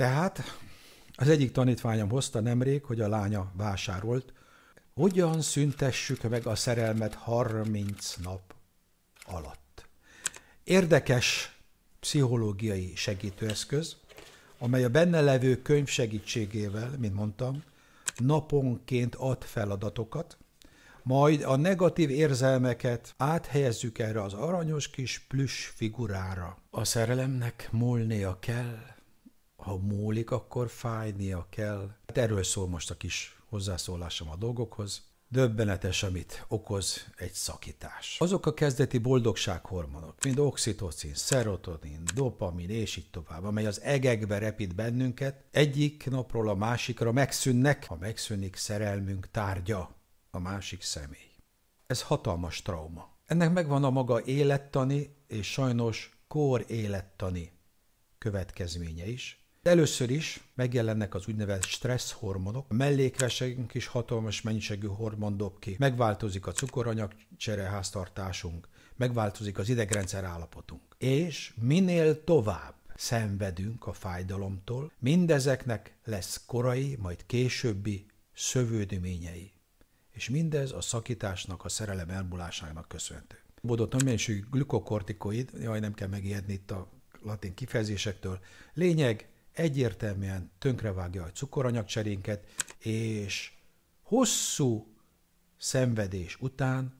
Tehát az egyik tanítványom hozta nemrég, hogy a lánya vásárolt, hogyan szüntessük meg a szerelmet 30 nap alatt. Érdekes pszichológiai segítőeszköz, amely a benne levő könyv segítségével, mint mondtam, naponként ad feladatokat, majd a negatív érzelmeket áthelyezzük erre az aranyos kis plüss figurára. A szerelemnek múlnia kell, ha múlik, akkor fájnia kell. Hát erről szól most a kis hozzászólásom a dolgokhoz. Döbbenetes, amit okoz egy szakítás. Azok a kezdeti boldogsághormonok, mint oxitocin, szerotonin, dopamin és így tovább, amely az egekbe repít bennünket, egyik napról a másikra megszűnnek, ha megszűnik szerelmünk tárgya, a másik személy. Ez hatalmas trauma. Ennek megvan a maga élettani és sajnos kor élettani következménye is, Először is megjelennek az úgynevezett stressz hormonok, a mellékveségünk is hatalmas mennyiségű hormon dob ki, megváltozik a cukoranyag háztartásunk, megváltozik az idegrendszer állapotunk. És minél tovább szenvedünk a fájdalomtól, mindezeknek lesz korai, majd későbbi szövődményei. És mindez a szakításnak, a szerelem elmúlásának köszönhető. Bodott nagy mennyiségű glukokortikoid, jaj, nem kell megijedni itt a latin kifejezésektől. Lényeg, egyértelműen tönkrevágja a cukoranyagcserénket, és hosszú szenvedés után,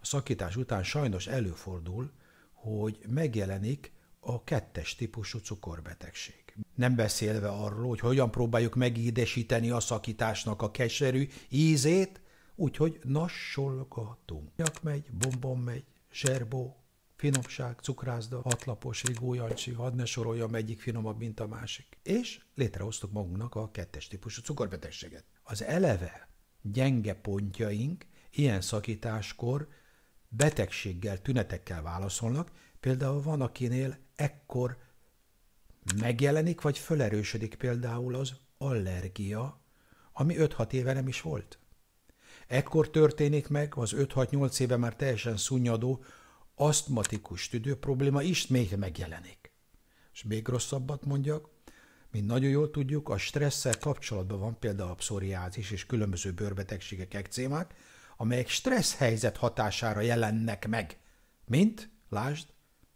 a szakítás után sajnos előfordul, hogy megjelenik a kettes típusú cukorbetegség. Nem beszélve arról, hogy hogyan próbáljuk megídesíteni a szakításnak a keserű ízét, úgyhogy nassolgatunk. Nyak megy, bombom megy, zserbó, finomság, cukrászda, hatlapos, rigó, jancsi, hadd ne soroljam, egyik finomabb, mint a másik. És létrehoztuk magunknak a kettes típusú cukorbetegséget. Az eleve gyenge pontjaink ilyen szakításkor betegséggel, tünetekkel válaszolnak, például van, akinél ekkor megjelenik, vagy felerősödik például az allergia, ami 5-6 éve nem is volt. Ekkor történik meg az 5-6-8 éve már teljesen szunnyadó asztmatikus tüdő probléma még megjelenik. És még rosszabbat mondjak, mint nagyon jól tudjuk, a stresszel kapcsolatban van például a pszoriázis és különböző bőrbetegségek, ekcémák, amelyek stressz helyzet hatására jelennek meg, mint, lásd,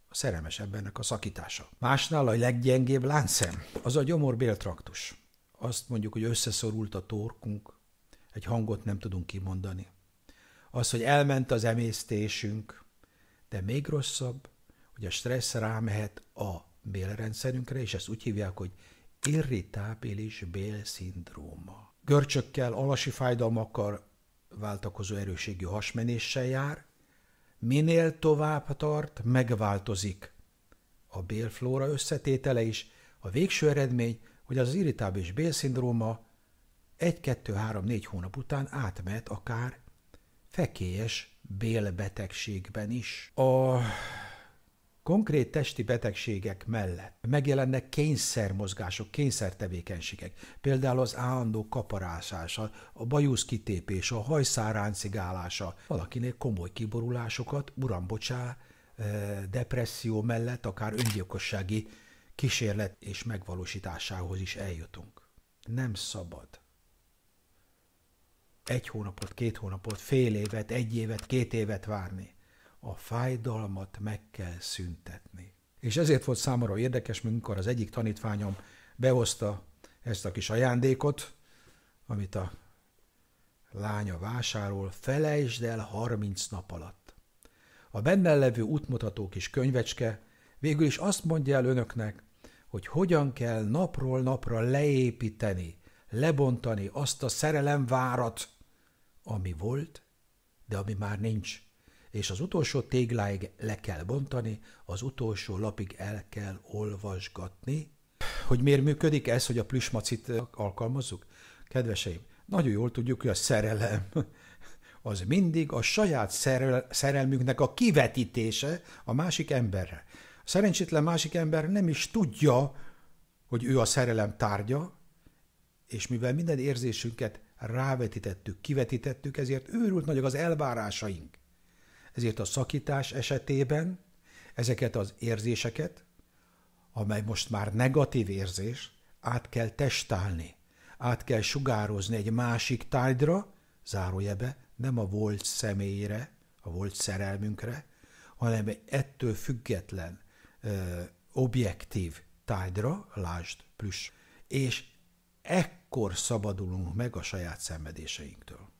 a szerelmes ebbennek a szakítása. Másnál a leggyengébb láncszem, az a gyomorbéltraktus. Azt mondjuk, hogy összeszorult a torkunk, egy hangot nem tudunk kimondani. Az, hogy elment az emésztésünk, de még rosszabb, hogy a stressz rámehet a bélrendszerünkre, és ezt úgy hívják, hogy irritábilis bélszindróma. Görcsökkel, alasi fájdalmakkal, váltakozó erőségű hasmenéssel jár, minél tovább tart, megváltozik. A bélflóra összetétele is, a végső eredmény, hogy az irritábilis bélszindróma 1-2-3-4 hónap után átmehet akár fekélyes bélbetegségben is. A konkrét testi betegségek mellett megjelennek kényszermozgások, kényszertevékenységek, például az állandó kaparászása, a bajusz kitépése, a hajszáráncigálása, valakinél komoly kiborulásokat, bocsá, e, depresszió mellett akár öngyilkossági kísérlet és megvalósításához is eljutunk. Nem szabad egy hónapot, két hónapot, fél évet, egy évet, két évet várni. A fájdalmat meg kell szüntetni. És ezért volt számomra érdekes, amikor az egyik tanítványom behozta ezt a kis ajándékot, amit a lánya vásárol, felejtsd el 30 nap alatt. A benne levő útmutató kis könyvecske végül is azt mondja el önöknek, hogy hogyan kell napról napra leépíteni, lebontani azt a szerelemvárat, ami volt, de ami már nincs, és az utolsó tégláig le kell bontani, az utolsó lapig el kell olvasgatni. Hogy miért működik ez, hogy a plüsmacit alkalmazzuk? Kedveseim, nagyon jól tudjuk, hogy a szerelem az mindig a saját szerel szerelmünknek a kivetítése a másik emberre. A szerencsétlen másik ember nem is tudja, hogy ő a szerelem tárgya, és mivel minden érzésünket rávetítettük, kivetítettük, ezért őrült nagyok az elvárásaink. Ezért a szakítás esetében ezeket az érzéseket, amely most már negatív érzés, át kell testálni, át kell sugározni egy másik tájdra, zárójebe, nem a volt személyre, a volt szerelmünkre, hanem egy ettől független, ö, objektív tájdra, lásd, plusz és ekkor szabadulunk meg a saját szenvedéseinktől.